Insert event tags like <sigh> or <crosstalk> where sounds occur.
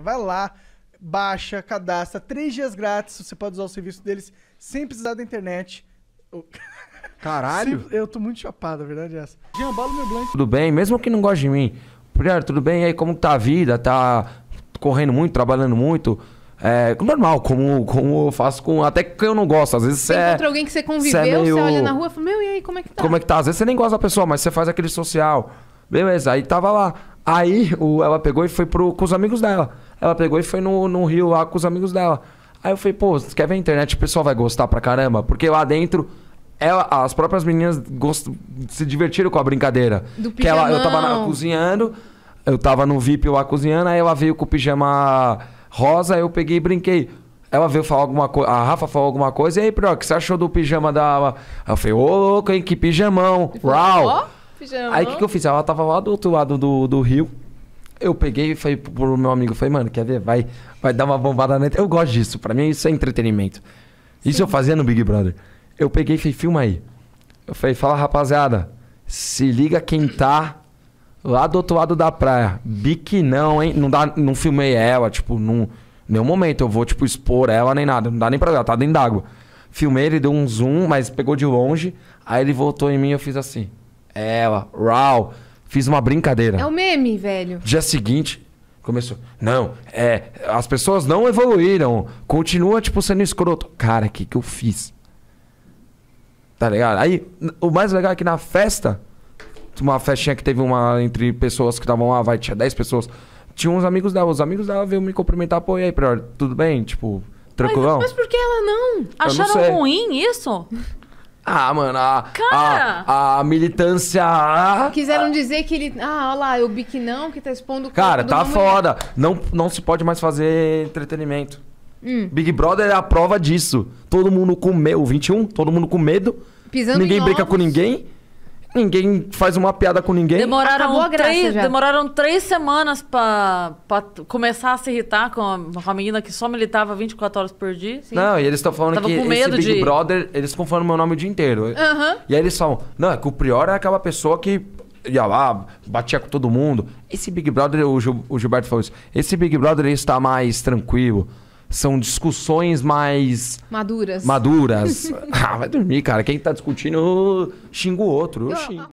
Vai lá, baixa, cadastra, três dias grátis, você pode usar o serviço deles sem precisar da internet. <laughs> Caralho! Eu tô muito chapado, a verdade é essa. Jean, bala meu blanco. Tudo bem, mesmo que não goste de mim. Primeiro, tudo bem? E aí, como tá a vida? Tá correndo muito, trabalhando muito? É normal, como, como eu faço com. Até que eu não gosto. Às vezes você. Você é- encontra é, alguém que você é conviveu, é meio... você olha na rua e fala, meu, e aí, como é que tá? Como é que tá? Às vezes você nem gosta da pessoa, mas você faz aquele social. Beleza, aí tava lá. Aí o, ela pegou e foi pro, com os amigos dela. Ela pegou e foi no, no Rio lá com os amigos dela. Aí eu falei, pô, quer ver a internet? O pessoal vai gostar pra caramba. Porque lá dentro ela, as próprias meninas gost... se divertiram com a brincadeira. Do que ela, eu tava na, cozinhando, eu tava no VIP lá cozinhando, aí ela veio com o pijama rosa, eu peguei e brinquei. Ela veio falar alguma coisa, a Rafa falou alguma coisa, e aí, Pro, o que você achou do pijama da. Eu falei, ô louco, hein, que pijamão, rau. Pijama. Aí o que, que eu fiz? Ela tava lá do outro lado do, do rio. Eu peguei e falei pro meu amigo, falei, mano, quer ver? Vai, vai dar uma bombada na Eu gosto disso, pra mim isso é entretenimento. Isso eu fazia no Big Brother. Eu peguei e falei, filma aí. Eu falei, fala rapaziada, se liga quem tá lá do outro lado da praia. Bique não, hein? Não, dá, não filmei ela, tipo, num, nenhum momento eu vou, tipo, expor ela nem nada. Não dá nem pra ela, tá dentro d'água. Filmei, ele deu um zoom, mas pegou de longe. Aí ele voltou em mim e eu fiz assim. É, ó, raw. Fiz uma brincadeira. É o meme, velho. Dia seguinte, começou. Não, é. As pessoas não evoluíram. Continua, tipo, sendo escroto. Cara, o que, que eu fiz? Tá ligado? Aí, o mais legal é que na festa, uma festinha que teve uma entre pessoas que estavam lá, vai, tinha 10 pessoas. Tinha uns amigos dela. Os amigos dela veio me cumprimentar, pô, e aí, Prior, tudo bem? Tipo, tranquilão? Mas, mas por que ela não? Acharam não ruim isso? Ah, mano, a, Cara! a, a militância. Ah, Quiseram dizer que ele. Ah, olha lá, eu é vi não, que tá expondo o Cara, tá foda. Não, não se pode mais fazer entretenimento. Hum. Big Brother é a prova disso. Todo mundo com medo. O 21, todo mundo com medo. Pisando ninguém em briga com ninguém. Ninguém faz uma piada com ninguém. Demoraram, três, demoraram três semanas pra, começar a se irritar com a, com a menina que só militava 24 horas por dia. Sim. Não, e eles estão falando que esse Big de... Brother, eles ficam falando meu nome o dia inteiro. Uhum. E aí eles falam, não, é que o Prior é aquela pessoa que ia lá, batia com todo mundo. Esse Big Brother, o, Gil, o Gilberto falou isso, esse Big Brother ele está mais tranquilo são discussões mais. Maduras. Maduras. <laughs> ah, vai dormir, cara. Quem tá discutindo xinga o outro. Eu xingo.